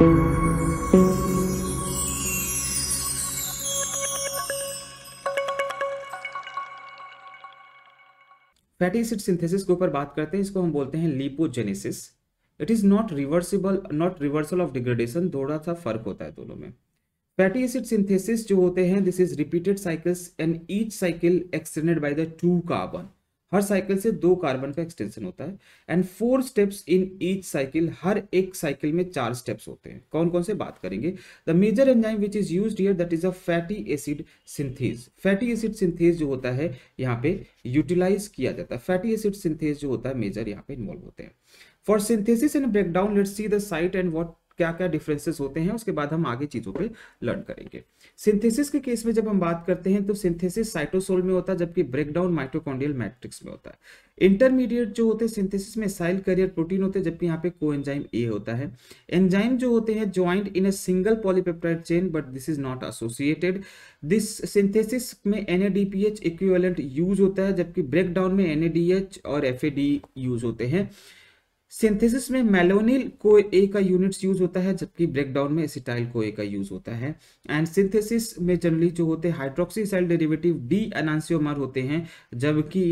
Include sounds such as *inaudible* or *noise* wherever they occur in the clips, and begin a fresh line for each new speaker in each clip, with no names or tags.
fatty acid synthesis के ऊपर बात करते हैं इसको हम बोलते हैं lipogenesis it is not reversible not reversal of degradation थोड़ा सा फर्क होता है दोनों में फैटी एसिड सिंथेसिस जो होते हैं this is repeated cycles and each cycle extended by the two carbon हर साइकिल से दो कार्बन का एक्सटेंशन होता है and four steps in each cycle हर एक साइकिल में चार स्टेप्स होते हैं कौन कौन से बात करेंगे the major enzyme which is use here that is a fatty acid synthase fatty acid synthase जो होता है यहाँ पे यूटिलाइज किया जाता है फैटी एसिड सिंथेज जो होता है मेजर यहाँ पे इन्वॉल्व होते हैं for synthesis and breakdown let see the site and what क्या क्या डिफरेंसेस होते हैं उसके बाद हम आगे चीज़ों पे लर्न करेंगे सिंथेसिस के केस में जब हम बात करते हैं तो सिंथेसिस साइटोसोल में होता है जबकि ब्रेकडाउन माइटोकॉन्ड्रियल मैट्रिक्स में होता है इंटरमीडिएट जो होते हैं सिंथेसिस में साइल करियर प्रोटीन होते हैं जबकि यहाँ पे को एंजाइम ए होता है एंजाइम जो होते हैं joint in a single polypeptide chain but this is not associated this synthesis में एनएडीपीएच इक्विवेलेंट यूज होता है जबकि ब्रेकडाउन में एनएडीएच और एफएडी यूज होते हैं सिंथेसिस में मेलोनिल को ए का यूनिट्स यूज होता है जबकि ब्रेकडाउन में एसिटाइल को ए का यूज होता है एंड सिंथेसिस में जनरली जो होते हैं हाइड्रोक्सीसाइल डेरिवेटिव डी अनासियोमर होते हैं जबकि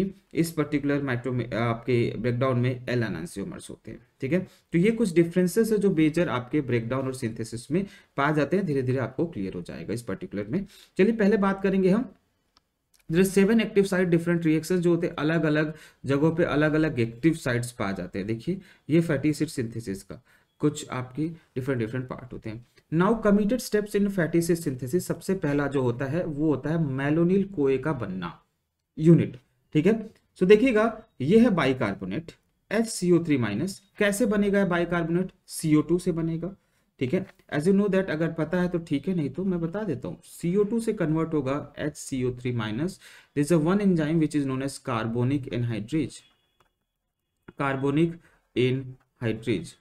इस पर्टिकुलर माइट्रो आपके ब्रेकडाउन में एल अनासियोमर्स होते हैं ठीक है तो ये कुछ डिफरेंसेस है जो मेजर आपके ब्रेकडाउन और सिंथेसिस में पाए जाते हैं धीरे धीरे आपको क्लियर हो जाएगा इस पर्टिकुलर में चलिए पहले बात करेंगे हम there seven active site different reaction जो होते हैं अलग अलग जगहों पे अलग अलग एक्टिव साइट्स पाए जाते हैं देखिए ये फैटी एसिड सिंथेसिस का कुछ आपकी डिफरेंट डिफरेंट पार्ट होते हैं now committed steps in fatty acid synthesis सबसे पहला जो होता है वो होता है मेलोनिल कोए का बनना यूनिट ठीक है सो so, देखिएगा ये है bicarbonate H C O three minus कैसे बनेगा बाइकार्बोनेट सीओ टू से बनेगा ठीक है एज यू नो दैट अगर पता है तो ठीक है नहीं तो मैं बता देता हूँ सीओ टू से कन्वर्ट होगा H C O three minus a one enzyme which is known as carbonic anhydrase carbonic anhydrase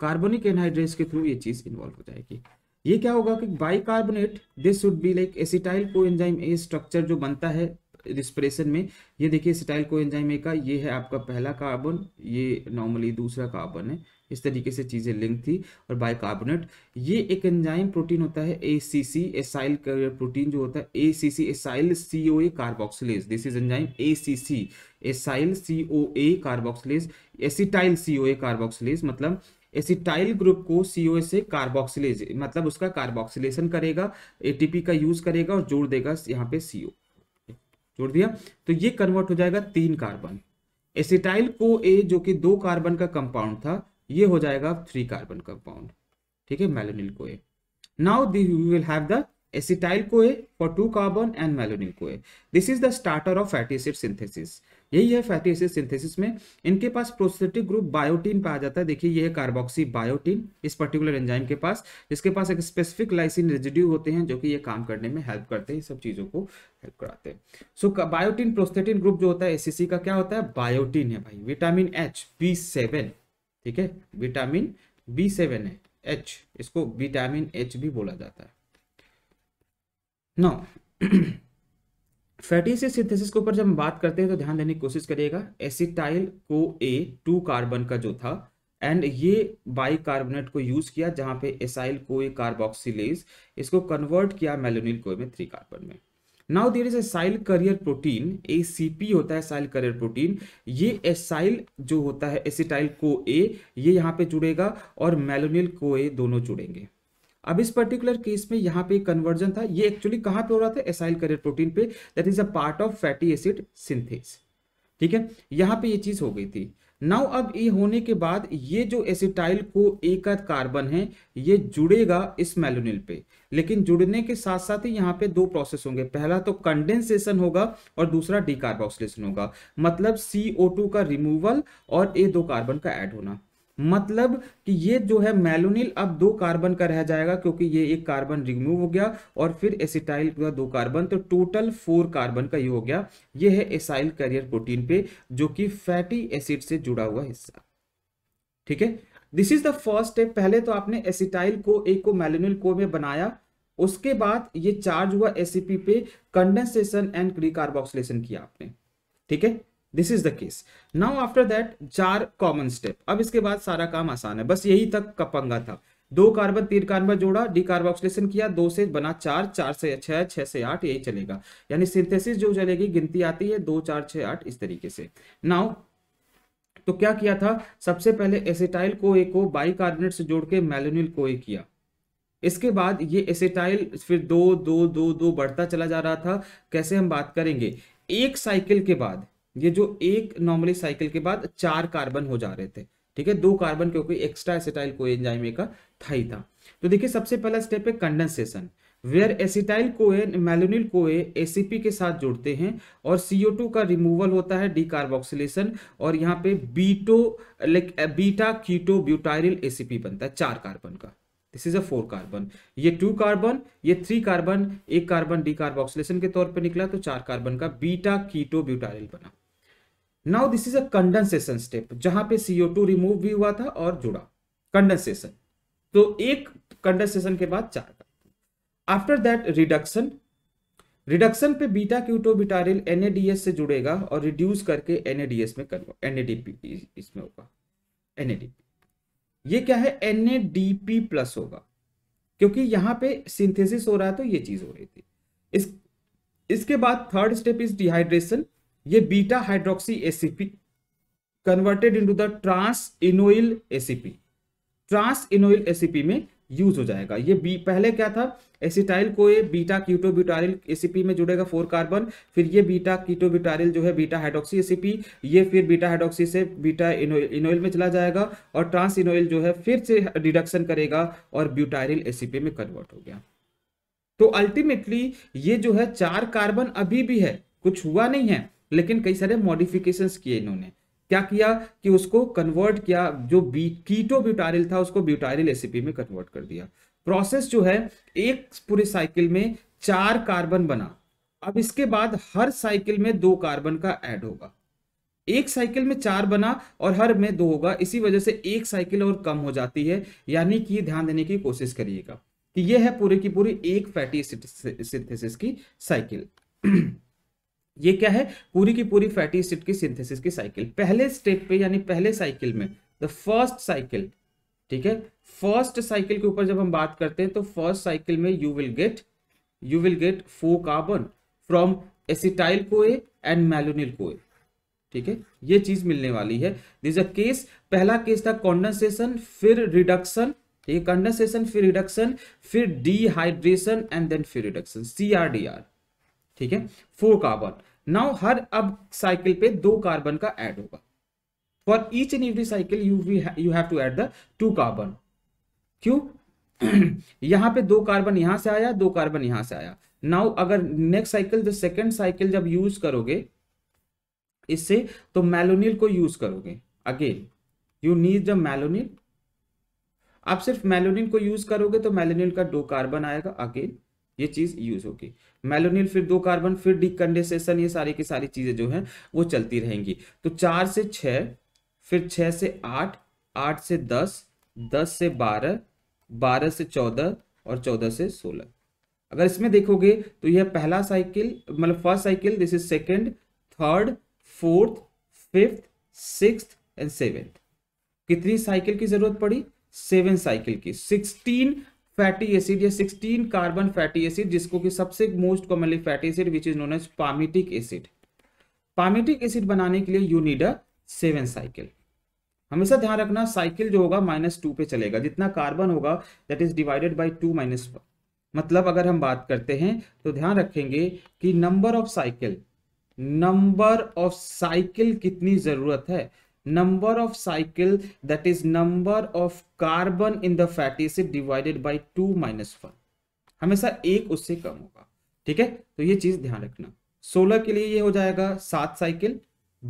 carbonic anhydrase के थ्रू ये चीज इन्वॉल्व हो जाएगी ये क्या होगा कि bicarbonate this should be like acetyl को एंजाइम ए स्ट्रक्चर जो बनता है रिस्परेशन में ये देखिए एसिटाइल को एंजाइम ए का ये है आपका पहला कार्बन ये नॉर्मली दूसरा कार्बन है इस तरीके से चीज़ें लिंक थी और बाइकार्बोनेट ये एक एंजाइम प्रोटीन होता है A C C acyl protein जो होता है A C C acyl C O A carboxylase this is enzyme A C C acyl C O A carboxylase acetyl C O A carboxylase मतलब acetyl group को C O ए से carboxylase मतलब उसका carboxylation करेगा A P का use करेगा और जोड़ देगा यहाँ पे सी ओ जोड़ दिया तो ये कन्वर्ट हो जाएगा तीन कार्बन एसिटाइल को ए जो कि दो कार्बन का कंपाउंड था ये हो जाएगा थ्री कार्बन कंपाउंड ठीक है malonyl CoA now we will have the acetyl CoA for two carbon and malonyl CoA this is the starter of fatty acid synthesis यही है फैटी एसिड सिंथेसिस में इनके पास प्रोस्थेटिक ग्रुप बायोटीन पाया जाता है देखिए ये है कार्बोक्सी बायोटीन इस पर्टिकुलर एंजाइम के पास जिसके पास एक स्पेसिफिक लाइसिन रेजिड्यू होते हैं जो कि ये काम करने में हेल्प करते हैं सब चीज़ों को हेल्प कराते हैं so so, biotin prosthetic group जो होता है एसीसी का क्या होता है बायोटीन है भाई विटामिन एच बी सेवन ठीक है विटामिन बी सेवन है एच इसको विटामिन एच भी बोला जाता है नौ फैटी से सिंथेसिस के ऊपर जब हम बात करते हैं तो ध्यान देने की कोशिश करिएगा acetyl co A to carbon का जो था एंड ये बाई कार्बोनेट को यूज किया जहां पे एसाइल ए कार्बोक्सिलेज इसको कन्वर्ट किया मेलोनिल को में थ्री कार्बन में now there is acyl carrier protein A C होता है साइल करियर प्रोटीन ये एसाइल जो होता है एसिटाइल को ए ये यहाँ पे जुड़ेगा और मेलोनिल को ए दोनों जुड़ेंगे अब इस पर्टिकुलर केस में यहाँ पे कन्वर्जन था ये एक्चुअली कहाँ पे हो रहा था एसाइल करियर प्रोटीन पे that is a part of fatty acid synthase ठीक है यहाँ पे ये चीज हो गई थी नाउ अब ए होने के बाद ये जो एसिटाइल को एक कार्बन है ये जुड़ेगा इस मेलोनिल पे लेकिन जुड़ने के साथ साथ ही यहाँ पे दो प्रोसेस होंगे पहला तो कंडेंसेशन होगा और दूसरा डिकार्बोक्सिलेशन होगा मतलब CO2 का रिमूवल और ए दो कार्बन का ऐड होना मतलब कि ये जो है मेलोनिल अब दो कार्बन का रह जाएगा क्योंकि ये एक कार्बन रिमूव हो गया और फिर एसिटाइल का दो कार्बन तो टोटल फोर कार्बन का ये हो गया ये है एसाइल कैरियर प्रोटीन पे जो कि फैटी एसिड से जुड़ा हुआ हिस्सा ठीक है this is the first step पहले तो आपने एसिटाइल को एक को मेलोनिल को में बनाया उसके बाद ये चार्ज हुआ एसीपी पे कंडेंसेशन एंड क्रिकार्बोक्सलेशन किया आपने ठीक है this is the case now after that चार कॉमन स्टेप अब इसके बाद सारा काम आसान है बस यही तक का पंगा था दो कार्बन तीन कार्बन जोड़ा डी कार्बोक्सलेशन किया दो से बना चार चार से छह छह से आठ यही चलेगा यानी सिंथेसिस जो चलेगी गिनती आती है दो चार छह आठ इस तरीके से नाउ तो क्या किया था सबसे पहले एसिटाइल को कोए को बाइकार्बोनेट से जोड़ के मेलोनिल कोए किया इसके बाद ये एसिटाइल फिर दो दो दो दो बढ़ता चला जा रहा था कैसे हम बात करेंगे एक साइकिल के बाद ये जो एक नॉर्मली साइकिल के बाद चार कार्बन हो जा रहे थे ठीक है दो कार्बन क्योंकि एक्स्ट्रा एसिटाइल को का का ही था तो देखिए सबसे पहला स्टेप है condensation where acetyl CoA malonyl CoA ACP के साथ जुड़ते हैं और टू का रिमूवल होता है डीकार्बोक्सिलेशन और यहाँ पे beta like beta keto butyryl ACP बनता है चार कार्बन का this is a four carbon ये टू कार्बन ये थ्री कार्बन एक कार्बन डीकार्बोक्सिलेशन के तौर पे निकला तो चार कार्बन का बीटा कीटो ब्यूटाइरिल बना now this is a condensation step जहां पे सीओ टू रिमूव भी हुआ था और जुड़ा कंडेंसेशन तो एक कंडेंसेशन के बाद चार आफ्टर दैट रिडक्शन रिडक्शन पे बीटा क्यूटोबिटारिल एनएडीएस से जुड़ेगा और रिड्यूस करके एनएडीएस में कन्वर्ट एनएडीपी इसमें होगा एनएडीपी ये क्या है एनएडीपी प्लस होगा क्योंकि यहां पे सिंथेसिस हो रहा है तो ये चीज हो रही थी इस इसके बाद थर्ड स्टेप इज डिहाइड्रेशन ये beta hydroxy ACP converted into the trans enoyl ACP trans enoyl ACP में यूज हो जाएगा ये बी पहले क्या था एसिटाइल को ये बीटा कीटोब्यूटारिल एसीपी में जुड़ेगा फोर कार्बन फिर ये बीटा कीटोब्यूटारिल जो है बीटा हाइड्रोक्सी एसीपी ये फिर बीटा हाइड्रोक्सी से बीटा इनोइल इनोइल में चला जाएगा और ट्रांस इनोइल जो है फिर से रिडक्शन करेगा और ब्यूटारिल एसीपी में कन्वर्ट हो गया तो अल्टीमेटली ये जो है चार कार्बन अभी भी है कुछ हुआ नहीं है लेकिन कई सारे मॉडिफिकेशंस किए इन्होंने क्या किया कि उसको कन्वर्ट किया जो बी कीटो ब्यूटारिल था उसको ब्यूटारिल एसीपी में कन्वर्ट कर दिया प्रोसेस जो है एक पूरे साइकिल में चार कार्बन बना अब इसके बाद हर साइकिल में दो कार्बन का ऐड होगा एक साइकिल में चार बना और हर में दो होगा इसी वजह से एक साइकिल और कम हो जाती है यानी कि ध्यान देने की कोशिश करिएगा कि यह है पूरे की पूरी एक फैटी सिंथेसिस की साइकिल *clears throat* ये क्या है पूरी की पूरी फैटी एसिड की सिंथेसिस की साइकिल पहले स्टेप पे यानी पहले साइकिल में द फर्स्ट साइकिल ठीक है फर्स्ट साइकिल के ऊपर जब हम बात करते हैं तो फर्स्ट साइकिल में you will get you will get four carbon from acetyl CoA and malonyl CoA ठीक है ये चीज मिलने वाली है दिस अ केस पहला केस था कॉन्डेंसेशन फिर रिडक्शन ठीक है कॉन्डेंसेशन फिर रिडक्शन फिर डिहाइड्रेशन एंड देन फिर reduction C R D R ठीक है फोर कार्बन नाउ हर अब साइकिल पे दो कार्बन का ऐड होगा for each and every cycle you we you have to add the two carbon क्यों *clears throat* यहां पे दो कार्बन यहां से आया दो कार्बन यहां से आया नाउ अगर next cycle the second cycle जब यूज करोगे इससे तो मेलोनिल को यूज करोगे again you need the malonyl आप सिर्फ मेलोनिल को यूज करोगे तो मेलोनिन का दो कार्बन आएगा अगेन ये चीज़ यूज होगी मेलोनिल फिर दो कार्बन फिर डिकंडेसेशन ये सारी की सारी चीज़ें जो है वो चलती रहेंगी तो चार से छ फिर छः से आठ आठ से दस दस से बारह बारह से चौदह और चौदह से सोलह अगर इसमें देखोगे तो यह पहला साइकिल मतलब first cycle this is second third fourth fifth six and seventh कितनी साइकिल की जरूरत पड़ी सेवन साइकिल की सिक्सटीन फैटी एसिड या 16 कार्बन फैटी एसिड जिसको कि सबसे most commonly fatty acid which is known as palmitic acid palmitic acid बनाने के लिए you need a seven cycle हमेशा ध्यान रखना साइकिल जो होगा माइनस टू पे चलेगा जितना कार्बन होगा that is divided by two minus one मतलब अगर हम बात करते हैं तो ध्यान रखेंगे कि number of cycle number of cycle कितनी जरूरत है number of cycle that is number of carbon in the fatty acid divided by 2 minus one हमेशा एक उससे कम होगा ठीक है तो ये चीज ध्यान रखना 16 के लिए ये हो जाएगा सात साइकिल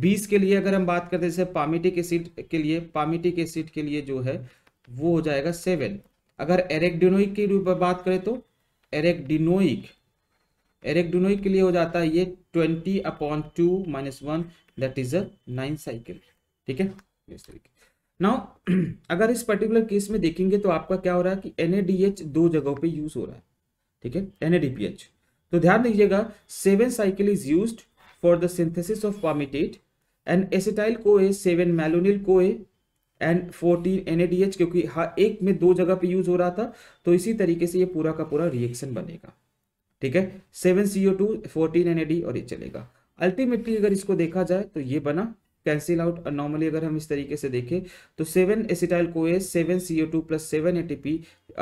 20 के लिए अगर हम बात करते हैं जैसे पामिटिक एसिड के लिए पामिटिक एसिड के लिए जो है वो हो जाएगा सेवन अगर एरेक्डिनोइक की बात करें तो एरेक्डिनोइक एरेक्डिनोइक के लिए हो जाता है ये twenty upon two minus one that is a nine cycle ठीक है इस तरीके नाउ अगर इस पर्टिकुलर केस में देखेंगे तो आपका क्या हो रहा है कि एन दो जगहों पे यूज हो रहा है ठीक है एन तो ध्यान दीजिएगा seven cycle is use for the synthesis of palmitate and acetyl co A seven malonyl को ए एंड फोर्टीन एन क्योंकि हर एक में दो जगह पे यूज हो रहा था तो इसी तरीके से ये पूरा का पूरा रिएक्शन बनेगा ठीक है seven C O two fourteen N और ये चलेगा अल्टीमेटली अगर इसको देखा जाए तो ये बना कैंसिल आउट नॉर्मली अगर हम इस तरीके से देखें तो seven acetyl co seven C O two plus seven ATP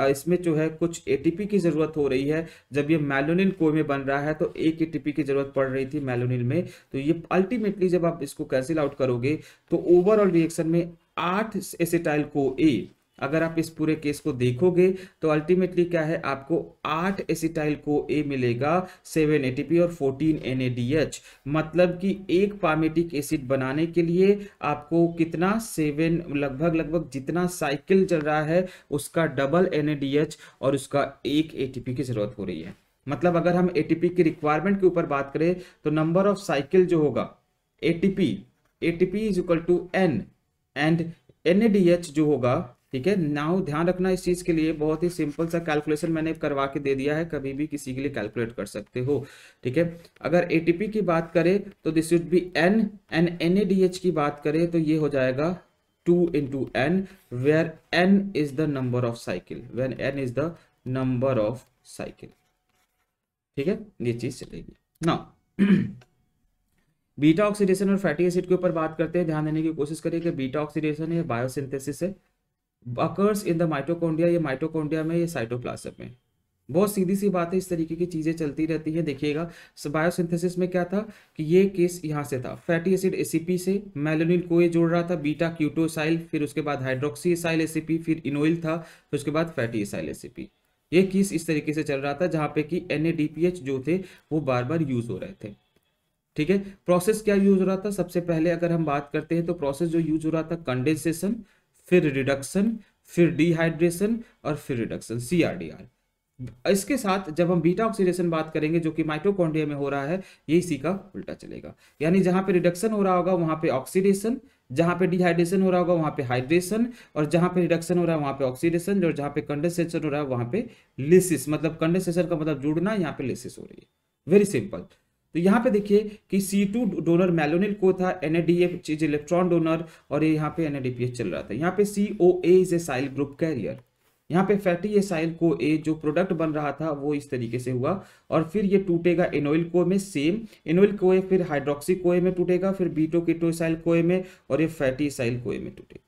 इसमें जो है कुछ ए की ज़रूरत हो रही है जब ये मेलोनिन कोए में बन रहा है तो एक ए की ज़रूरत पड़ रही थी मेलोनिन में तो ये अल्टीमेटली जब आप इसको कैंसिल आउट करोगे तो ओवरऑल रिएक्शन में आठ एसिटाइल को ए अगर आप इस पूरे केस को देखोगे तो अल्टीमेटली क्या है आपको आठ एसिटाइल को ए मिलेगा सेवन एटीपी और फोर्टीन एनएडीएच मतलब कि एक पामेटिक एसिड बनाने के लिए आपको कितना सेवन लगभग लगभग जितना साइकिल चल रहा है उसका डबल एनएडीएच और उसका एक एटीपी की जरूरत हो रही है मतलब अगर हम एटीपी की रिक्वायरमेंट के ऊपर बात करें तो नंबर ऑफ साइकिल जो होगा ATP ATP is equal to N and NADH जो होगा ठीक है नाउ ध्यान रखना इस चीज़ के लिए बहुत ही सिंपल सा कैलकुलेशन मैंने करवा के दे दिया है कभी भी किसी के लिए कैलकुलेट कर सकते हो ठीक है अगर एटीपी की बात करें तो this would be N and NADH की बात करें तो ये हो जाएगा two into N where N is the number of cycle when N is the number of cycle ठीक है ये चीज चलेगी नाउ बीटा ऑक्सीडेशन और फैटी एसिड के ऊपर बात करते हैं ध्यान देने की कोशिश करिए कि बीटा ऑक्सीडेशन है बायोसिंथेसिस है अकर्स इन द माइटोकोंडिया ये माइटोकोंडिया में ये साइटोप्लाज्म में बहुत सीधी सी बात है इस तरीके की चीज़ें चलती रहती हैं देखिएगा बायोसिंथेसिस में क्या था कि ये केस यहाँ से था फैटी एसिड एसीपी से मेलोनिन को ये जोड़ रहा था बीटा क्यूटोसाइल फिर उसके बाद हाइड्रोक्सी एसाइल एसीपी फिर इनोइल था फिर उसके बाद फैटी एसाइल एसीपी ये केस इस तरीके से चल रहा था जहाँ पे कि एन जो थे वो बार बार यूज़ हो रहे थे ठीक है प्रोसेस क्या यूज हो रहा था सबसे पहले अगर हम बात करते हैं तो प्रोसेस जो यूज हो रहा था कंडेंसेशन फिर रिडक्शन फिर डिहाइड्रेशन और फिर रिडक्शन सी इसके साथ जब हम बीटा ऑक्सीडेशन बात करेंगे जो कि माइटोकॉन्ड्रिया में हो रहा है ये इसी का उल्टा चलेगा यानी जहां पे रिडक्शन हो रहा होगा वहां पे ऑक्सीडेशन जहां पे डिहाइड्रेशन हो रहा होगा वहां पे हाइड्रेशन और जहां पे रिडक्शन हो रहा है वहां पे ऑक्सीडेशन और जहां पे कंडेंसेशन हो रहा है वहां पे लिसिस मतलब कंडेंसेशन का मतलब जुड़ना यहाँ पे लिसिस हो रही है वेरी सिंपल तो यहाँ पे देखिए कि सी टू डोनर मेलोनिल को था एन चीज इलेक्ट्रॉन डोनर और ये यहाँ पे एन चल रहा था यहाँ पे C O as acyl group carrier यहाँ पे फैटी एसाइल को ए जो प्रोडक्ट बन रहा था वो इस तरीके से हुआ और फिर ये टूटेगा एनोइल कोए में सेम एनोइल कोए फिर हाइड्रोक्सी कोए में टूटेगा फिर बीटो किटोसाइल कोए में और ये फैटी एसाइल कोए में टूटेगा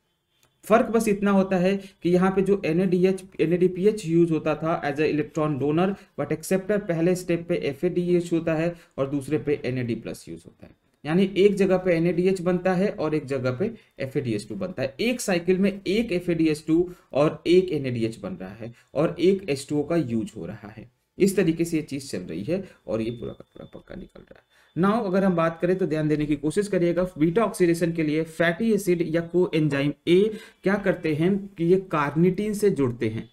फर्क बस इतना होता है कि यहाँ पे जो एन एच यूज होता था as a electron donor but acceptor पहले स्टेप पे एफ होता है और दूसरे पे एन प्लस यूज होता है यानी एक जगह पे एन बनता है और एक जगह पे एफ बनता है एक साइकिल में एक एफ और एक एन बन रहा है और एक एच का यूज हो रहा है इस तरीके से ये चीज़ चल रही है और ये पूरा का पूरा पक्का निकल रहा है नाउ अगर हम बात करें तो ध्यान देने की कोशिश करिएगा बीटा ऑक्सीडेशन के लिए फैटी एसिड या को एंजाइम ए क्या करते हैं कि ये कार्निटीन से जुड़ते हैं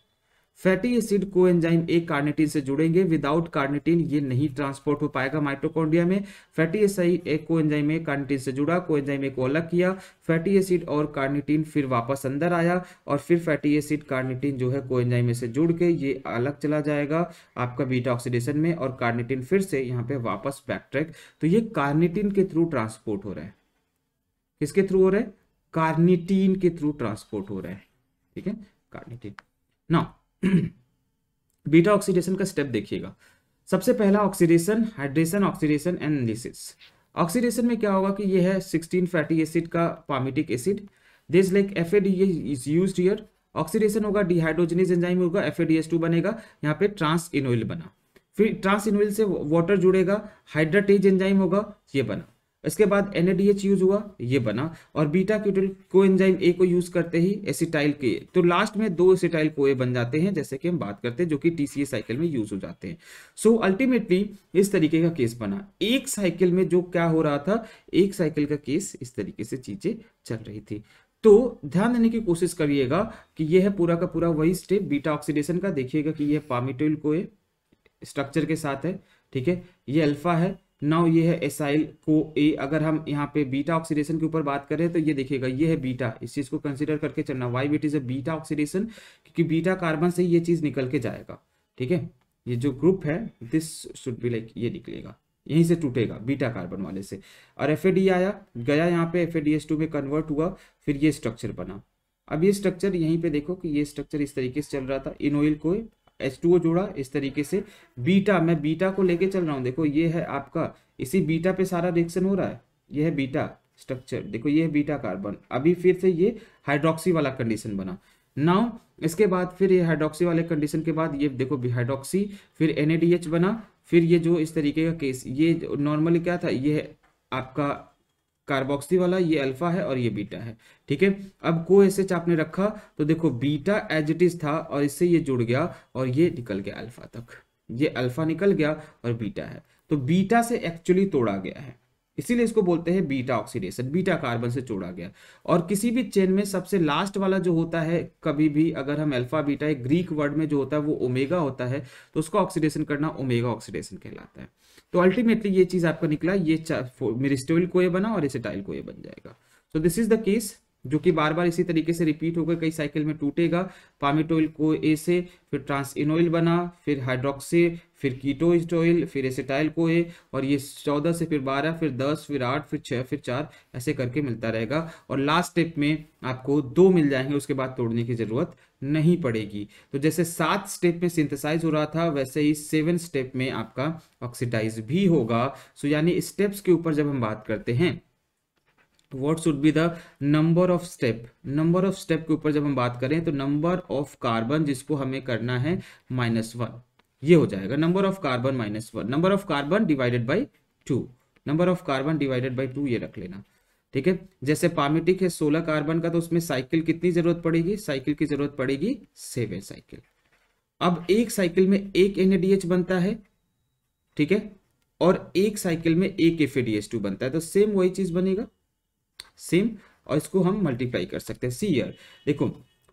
फैटी एसिड को एंजाइम ए कार्नेटिन से जुड़ेंगे विदाउट कार्नेटिन ये नहीं ट्रांसपोर्ट हो पाएगा माइटोकॉन्ड्रिया में फैटी एसाई ए को एंजाइम ए कार्नेटिन से जुड़ा को एंजाइम ए को अलग किया फैटी एसिड और कार्नेटिन फिर वापस अंदर आया और फिर फैटी एसिड कार्नेटिन जो है को एंजाइम से जुड़ के ये अलग चला जाएगा आपका बीटा ऑक्सीडेशन में और कार्नेटिन फिर से यहाँ पे वापस बैकट्रैक तो ये कार्नेटिन के थ्रू ट्रांसपोर्ट हो रहा है किसके थ्रू हो रहा है कार्निटीन के थ्रू ट्रांसपोर्ट हो रहा है ठीक है कार्नेटिन नाउ *clears throat* बीटा ऑक्सीडेशन का स्टेप देखिएगा सबसे पहला oxidation hydration oxidation and analysis oxidation में क्या होगा कि ये है 16 फैटी एसिड का palmitic acid this like F is use here oxidation होगा डिहाइड्रोजनिस एंजाइम होगा एफ बनेगा यहाँ पे ट्रांस इनोइल बना फिर ट्रांस इनोइल से वाटर जुड़ेगा हाइड्राटेज एंजाइम होगा ये बना इसके बाद एन यूज हुआ ये बना और बीटा क्यूटल को एंजाइम ए को यूज करते ही एसिटाइल के तो लास्ट में दो एसिटाइल कोए बन जाते हैं जैसे कि हम बात करते हैं जो कि टीसीए साइकिल में यूज हो जाते हैं सो so, अल्टीमेटली इस तरीके का केस बना एक साइकिल में जो क्या हो रहा था एक साइकिल का केस इस तरीके से चीजें चल रही थी तो ध्यान देने की कोशिश करिएगा कि यह है पूरा का पूरा वही स्टेप बीटा ऑक्सीडेशन का देखिएगा कि यह पामिटोल को स्ट्रक्चर के साथ है ठीक है ये अल्फा है नाउ ये है एसाइल को ए अगर हम यहाँ पे बीटा ऑक्सीडेशन के ऊपर बात करें तो ये देखिएगा ये है बीटा इस चीज़ को कंसिडर करके चलना why it is a beta oxidation क्योंकि बीटा कार्बन से ये चीज़ निकल के जाएगा ठीक है ये जो ग्रुप है दिस शुड बी लाइक ये निकलेगा यहीं से टूटेगा बीटा कार्बन वाले से और एफ आया गया यहाँ पे एफ में कन्वर्ट हुआ फिर ये स्ट्रक्चर बना अब ये स्ट्रक्चर यहीं पे देखो कि ये स्ट्रक्चर इस तरीके से चल रहा था इनोइल को एच टू ओ जोड़ा इस तरीके से बीटा मैं बीटा को लेके चल रहा हूँ देखो ये है आपका इसी बीटा पे सारा रिएक्शन हो रहा है ये है बीटा स्ट्रक्चर देखो ये है बीटा कार्बन अभी फिर से ये हाइड्रोक्सी वाला कंडीशन बना नाउ इसके बाद फिर ये हाइड्रोक्सी वाले कंडीशन के बाद ये देखो हाइड्रोक्सी फिर एन बना फिर ये जो इस तरीके का केस ये नॉर्मली क्या था ये आपका कार्बोक्सी वाला ये अल्फा है और ये बीटा है ठीक है अब को एस एच आपने रखा तो देखो बीटा एज इट इज था और इससे ये जुड़ गया और ये निकल गया अल्फा तक ये अल्फा निकल गया और बीटा है तो बीटा से एक्चुअली तोड़ा गया है इसीलिए इसको बोलते हैं बीटा ऑक्सीडेशन बीटा कार्बन से जोड़ा गया और किसी भी चेन में सबसे लास्ट वाला जो होता है कभी भी अगर हम अल्फा बीटा ग्रीक वर्ड में जो होता है वो ओमेगा होता है तो उसको ऑक्सीडेशन करना ओमेगा ऑक्सीडेशन कहलाता है तो अल्टीमेटली ये चीज़ आपका निकला ये मेरे को ये बना और इसे टाइल को ये बन जाएगा so this is the case जो कि बार बार इसी तरीके से रिपीट होकर कई साइकिल में टूटेगा पामिटोइल को ए से फिर ट्रांस इनोइल बना फिर हाइड्रोक्से फिर कीटोइस्टोइल फिर एसिटाइल को ए और ये चौदह से फिर बारह फिर दस फिर आठ फिर छः फिर चार ऐसे करके मिलता रहेगा और लास्ट स्टेप में आपको दो मिल जाएंगे उसके बाद तोड़ने की ज़रूरत नहीं पड़ेगी तो जैसे सात स्टेप में सिंथेसाइज हो रहा था वैसे ही सेवन स्टेप में आपका ऑक्सीडाइज भी होगा सो यानी स्टेप्स के ऊपर जब हम बात करते हैं what should be the number of step number of step के ऊपर जब हम बात करें तो नंबर ऑफ कार्बन जिसको हमें करना है माइनस वन ये हो जाएगा number of carbon minus one number of carbon divided by two number of carbon divided by two ये रख लेना ठीक है जैसे पामिटिक है सोलह कार्बन का तो उसमें साइकिल कितनी जरूरत पड़ेगी साइकिल की जरूरत पड़ेगी सेवन साइकिल अब एक साइकिल में एक एनएडीएच बनता है ठीक है और एक साइकिल में एक एफ बनता है तो सेम वही चीज बनेगा सेम और इसको हम मल्टीप्लाई कर सकते हैं सी ईयर देखो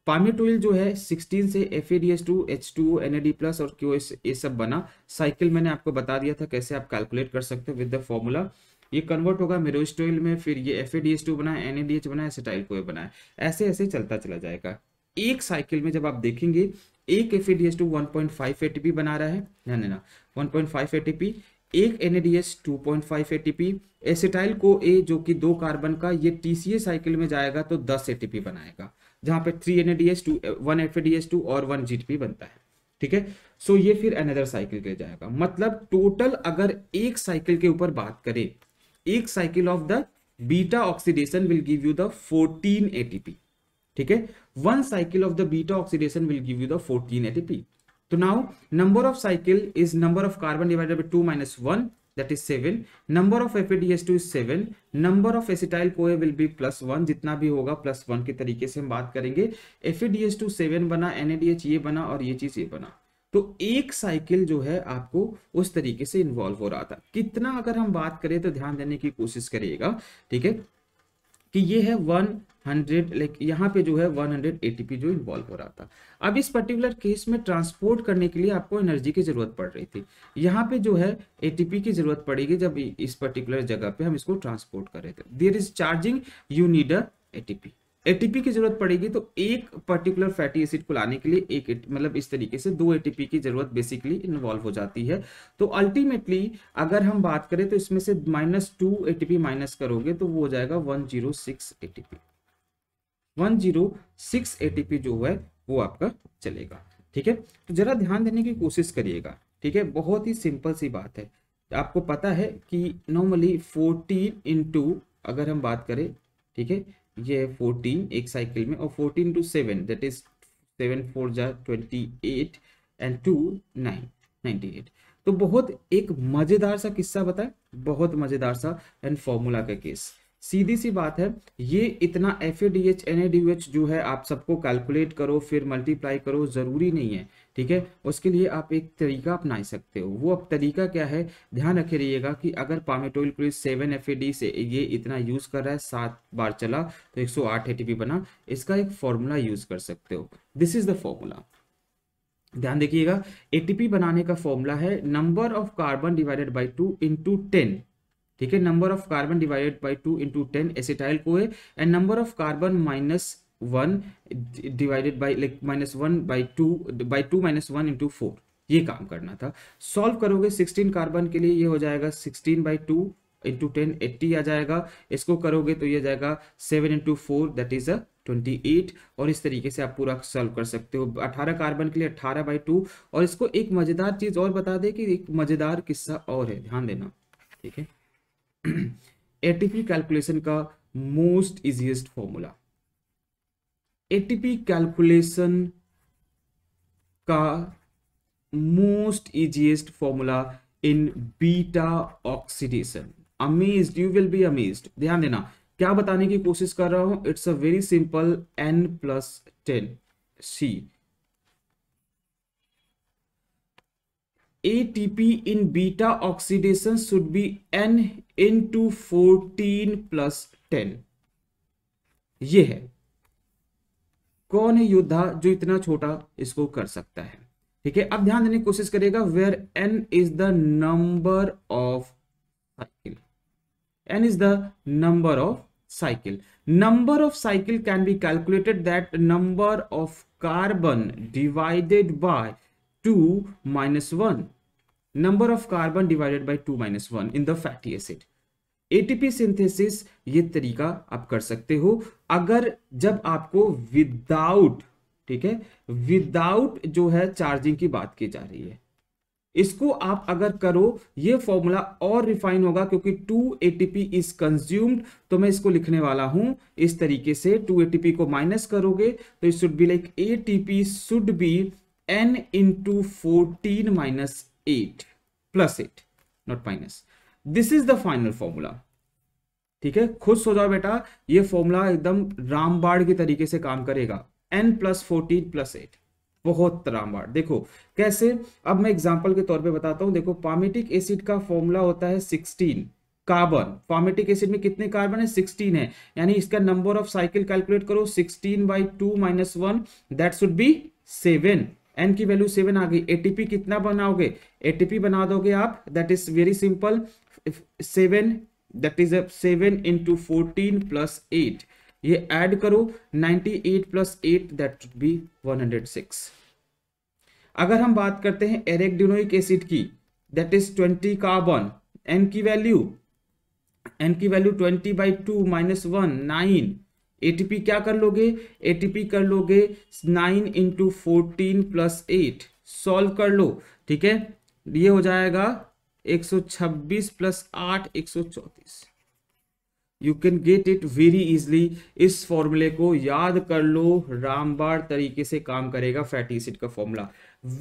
पामेट ऑयल जो है 16 से F A D S two H two N A D plus और क्यू एस ये सब बना साइकिल मैंने आपको बता दिया था कैसे आप कैलकुलेट कर सकते हो विद द फॉर्मूला ये कन्वर्ट होगा मेरोस्टोइल में फिर ये F A D S two बना एन ए डी एच बना एसिटाइल को बना ऐसे ऐसे चलता चला जाएगा एक साइकिल में जब आप देखेंगे एक F A D S two one point five A T P बना रहा है ना ना one point five A T P एक N 2.5 ATP acetyl co A जो कि दो कार्बन का ये टीसीए साइकिल में जाएगा तो 10 एटीपी बनाएगा जहां पे three N ADS two one F ADS two और वन जीटीपी बनता है ठीक है सो ये फिर अनदर साइकिल के जाएगा मतलब टोटल अगर एक साइकिल के ऊपर बात करें एक cycle of the beta oxidation will give you the 14 ATP ठीक है one cycle of the beta oxidation will give you the 14 ATP तो now number of cycle is number of carbon divided by two minus one that is seven number of F ADS two is seven number of acetyl co will be plus one जितना भी होगा plus one के तरीके से हम बात करेंगे F ADS two seven बना एनएडीएच ये बना और ये चीज ये बना तो एक साइकिल जो है आपको उस तरीके से इन्वॉल्व हो रहा था कितना अगर हम बात करें तो ध्यान देने की कोशिश करिएगा ठीक है कि ये है वन हंड्रेड लाइक यहाँ पे जो है वन हंड्रेड टी पी जो इन्वॉल्व हो रहा था अब इस पर्टिकुलर केस में ट्रांसपोर्ट करने के लिए आपको एनर्जी की ज़रूरत पड़ रही थी यहाँ पे जो है एटीपी की ज़रूरत पड़ेगी जब इस पर्टिकुलर जगह पे हम इसको ट्रांसपोर्ट कर रहे थे there is charging you need a ATP ATP की जरूरत पड़ेगी तो एक पर्टिकुलर फैटी एसिड को लाने के लिए एक मतलब इस तरीके से दो एटीपी की जरूरत बेसिकली इन्वॉल्व हो जाती है तो अल्टीमेटली अगर हम बात करें तो इसमें से माइनस टू ए माइनस करोगे तो वो हो जाएगा one zero six ATP one zero six ATP जो है वो आपका चलेगा ठीक है तो जरा ध्यान देने की कोशिश करिएगा ठीक है बहुत ही सिंपल सी बात है आपको पता है कि नॉर्मली फोर्टीन इंटू अगर हम बात करें ठीक है ये है फोर्टीन एक साइकिल में और fourteen two seven that is seven four जा twenty eight and two nine ninety eight तो बहुत एक मजेदार सा किस्सा बताए बहुत मजेदार सा एंड फॉर्मूला का केस सीधी सी बात है ये इतना F A D H N A D H जो है आप सबको कैलकुलेट करो फिर मल्टीप्लाई करो जरूरी नहीं है ठीक है उसके लिए आप एक तरीका अपना सकते हो वो अब तरीका क्या है ध्यान रखे रहिएगा कि अगर पामेटोल क्लोरिन सेवन एफ से ये इतना यूज कर रहा है सात बार चला तो एक सौ आठ बना इसका एक फॉर्मूला यूज कर सकते हो दिस इज द फॉर्मूला ध्यान देखिएगा एटीपी बनाने का फॉर्मूला है number of carbon divided by two into ten ठीक है number of carbon divided by two into ten acetyl co and number of carbon minus one divided by like minus one by two by two minus one into four ये काम करना था solve करोगे sixteen carbon के लिए ये हो जाएगा sixteen by two into ten eighty आ जाएगा इसको करोगे तो ये जाएगा seven into four that is a twenty eight और इस तरीके से आप पूरा सॉल्व कर सकते हो अठारह कार्बन के लिए अट्ठारह बाई टू और इसको एक मजेदार चीज और बता दे कि एक मजेदार किस्सा और है ध्यान देना ठीक है एटीपी *clears throat* कैलकुलेशन का most easiest formula ATP calculation का most easiest formula in beta oxidation amazed you will be amazed ध्यान देना क्या बताने की कोशिश कर रहा हूं it's a very simple N plus ten C in beta oxidation should be N in two fourteen plus ten ये है कौन है योद्धा जो इतना छोटा इसको कर सकता है ठीक है अब ध्यान देने की कोशिश करेगा where N is the number of cycle N is the number of cycle number of cycle can be calculated that number of carbon divided by two minus one number of carbon divided by two minus one in the fatty acid ATP synthesis ये तरीका आप कर सकते हो अगर जब आपको without ठीक है विदाउट जो है चार्जिंग की बात की जा रही है इसको आप अगर करो ये फॉर्मूला और रिफाइन होगा क्योंकि 2 एटीपी इज कंज्यूम्ड तो मैं इसको लिखने वाला हूं इस तरीके से 2 एटीपी को माइनस करोगे तो it should be like ATP should be n into fourteen minus eight plus eight not minus this is the final formula ठीक है खुद सो जाओ बेटा ये फॉर्मूला एकदम रामबाड़ के तरीके से काम करेगा n plus fourteen plus eight बहुत रामबाड़ देखो कैसे अब मैं एग्जाम्पल के तौर पे बताता हूं देखो पामेटिक एसिड का फॉर्मूला होता है सिक्सटीन कार्बन पामेटिक एसिड में कितने कार्बन है 16 है यानी इसका नंबर ऑफ साइकिल कैलकुलेट करो 16 by two minus one that should be seven n की वैल्यू सेवन आ गई एटीपी कितना बनाओगे एटीपी बना दोगे आप that is very simple seven that is seven into fourteen plus eight ये ऐड करो ninety eight plus eight that be one hundred six अगर हम बात करते हैं एरेक्डिनोइक एसिड की that is twenty carbon n की वैल्यू एन की value twenty by two minus one nine ATP क्या कर लोगे एटीपी कर लोगे nine into fourteen plus eight solve कर लो ठीक है ये हो जाएगा एक सौ छब्बीस प्लस आठ एक सौ चौंतीस you can get it very easily इस फॉर्मूले को याद कर लो रामबार तरीके से काम करेगा फैटी एसिड का formula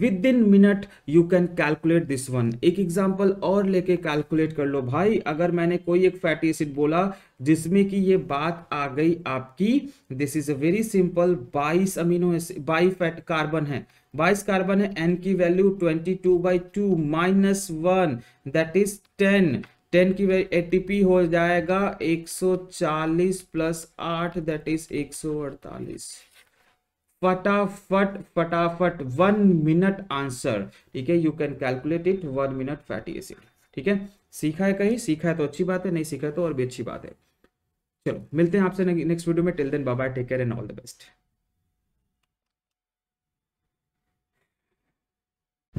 within minute you can calculate this one एक एग्जाम्पल और लेके कैलकुलेट कर लो भाई अगर मैंने कोई एक फैटी एसिड बोला जिसमें कि ये बात आ गई आपकी this is a very simple बाईस amino acid by fat carbon है बाईस कार्बन है एन की value twenty two by two minus one that is ten ten की वैल्यू एटीपी हो जाएगा 140 प्लस आठ दैट इज 148 फटाफट फटाफट वन मिनट आंसर ठीक है you can calculate it one minute fatty acid ठीक है सीखा है कहीं सीखा है तो अच्छी बात है नहीं सीखा है तो और भी अच्छी बात है चलो मिलते हैं आपसे नेक्स्ट वीडियो में till then bye take care and all the best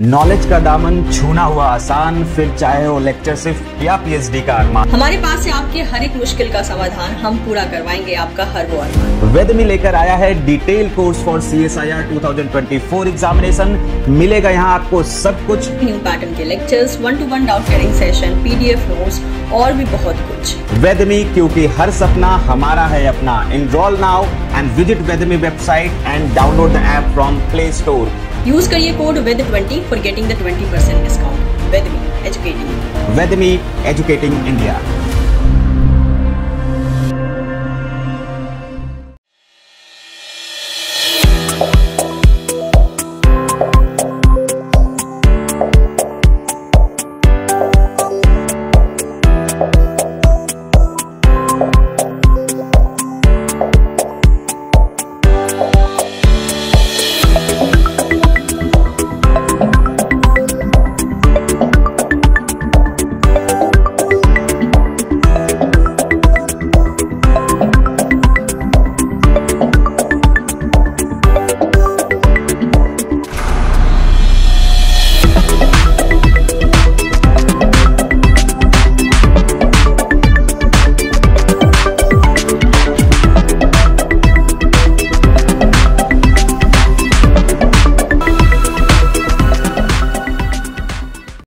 knowledge का दामन छूना हुआ आसान फिर चाहे वो लेक्चर सिर्फ या पीएचडी का अरमान हमारे पास है आपके हर एक मुश्किल का समाधान हम पूरा करवाएंगे आपका हर वो अरमान वेद में लेकर आया है detail course for C S I R two thousand twenty four examination मिलेगा यहाँ आपको सब कुछ न्यू पैटर्न के lectures one to one doubt sharing session PDF note और भी बहुत कुछ वेदमी क्योंकि हर सपना हमारा है अपना इनरोल नाउ एंड विजिट वेदमी website and download the app from Play Store use करिए code with twenty for getting the twenty percent discount with me educating with me educating India